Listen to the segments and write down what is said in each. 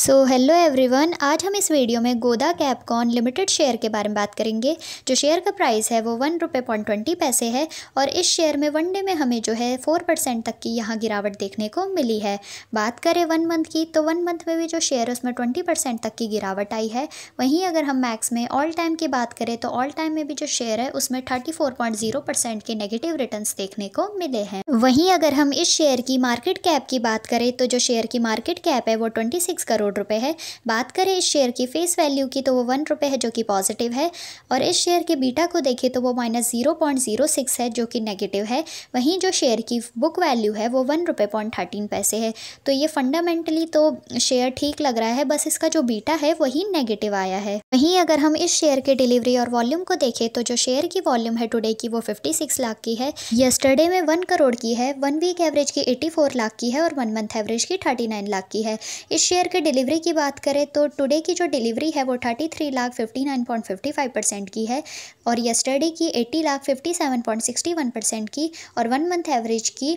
so hello everyone आज हम इस वीडियो में गोदा कैपकॉन लिमिटेड शेयर के बारे में बात करेंगे जो शेयर का प्राइस है वो वन रुपये पॉइंट ट्वेंटी पैसे है और इस शेयर में वन डे में हमें जो है फोर परसेंट तक की यहाँ गिरावट देखने को मिली है बात करें वन मंथ की तो वन मंथ में भी जो शेयर है उसमें ट्वेंटी परसेंट तक की गिरावट आई है वहीं अगर हम मैक्स में ऑल टाइम की बात करें तो ऑल टाइम में भी जो शेयर है उसमें thirty four point zero percent के नेगेटिव रिटर्न देखने को मिले हैं वहीं अगर हम इस शेयर की मार्केट कैप की बात करें तो जो शेयर की मार्केट कैप है वो ट्वेंटी सिक्स करोड़ करोड़ रुपए है बात करें इस शेयर की फेस वैल्यू की तो वो वन रुपए है जो कि पॉजिटिव है और इस शेयर के बीटा को देखें तो वो minus zero point zero six है जो कि नेगेटिव है वहीं जो शेयर की बुक वैल्यू है वो वन रुपये पॉइंट थर्टीन पैसे है तो ये फंडामेंटली तो शेयर ठीक लग रहा है बस इसका जो बीटा है वही नेगेटिव आया है वहीं अगर हम इस शेयर के डिलीवरी और वॉल्यूम को देखें तो जो शेयर की वॉल्यूम है टुडे की वो सिक्स लाख की है यस्टरडे में वन करोड़ की है वन वीक एवरेज की फोर लाख की है और वन मंथ एवरेज की नाइन लाख की है इस शेयर के डिलीवरी डिलीवरी की बात करें तो टुडे की जो डिलीवरी है वो thirty three lakh fifty nine point fifty five percent की है और यस्टरडे की eighty lakh fifty seven point sixty one percent की और वन मंथ एवरेज की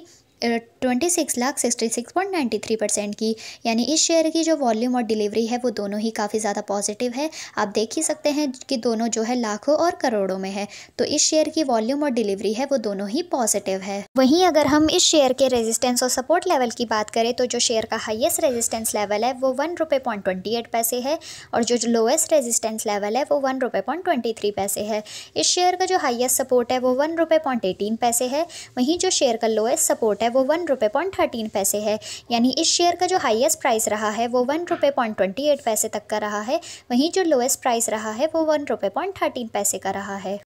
twenty six lakh sixty six point ninety three percent की यानी इस शेयर की जो वॉल्यूम और डिलीवरी है वो दोनों ही काफ़ी ज़्यादा पॉजिटिव है आप देख ही सकते हैं कि दोनों जो है लाखों और करोड़ों में है तो इस शेयर की वॉल्यूम और डिलीवरी है वो दोनों ही पॉजिटिव है वहीं अगर हम इस शेयर के रेजिस्टेंस और सपोर्ट लेवल की बात करें तो जो शेयर का हाइएस्ट रेजिस्टेंस लेवल है वो वन रुपये पॉइंट ट्वेंटी एट पैसे है और जो लोएस्ट रेजिस्टेंस लेवल है वो वन रुपये पॉइंट ट्वेंटी थ्री पैसे है इस शेयर का जो हाइएस्ट सपोर्ट है वो वन रुपये पॉइंट एटीन पैसे है वहीं जो शेयर का लोएस्ट सपोर्ट है वो वन रुपये पॉइंट थर्टीन पैसे है यानी इस शेयर का जो हाईएस्ट प्राइस रहा है वो वन रुपये पॉइंट ट्वेंटी एट पैसे तक का रहा है वहीं जो लोएस्ट प्राइस रहा है वो वन रुपये पॉइंट थर्टीन पैसे का रहा है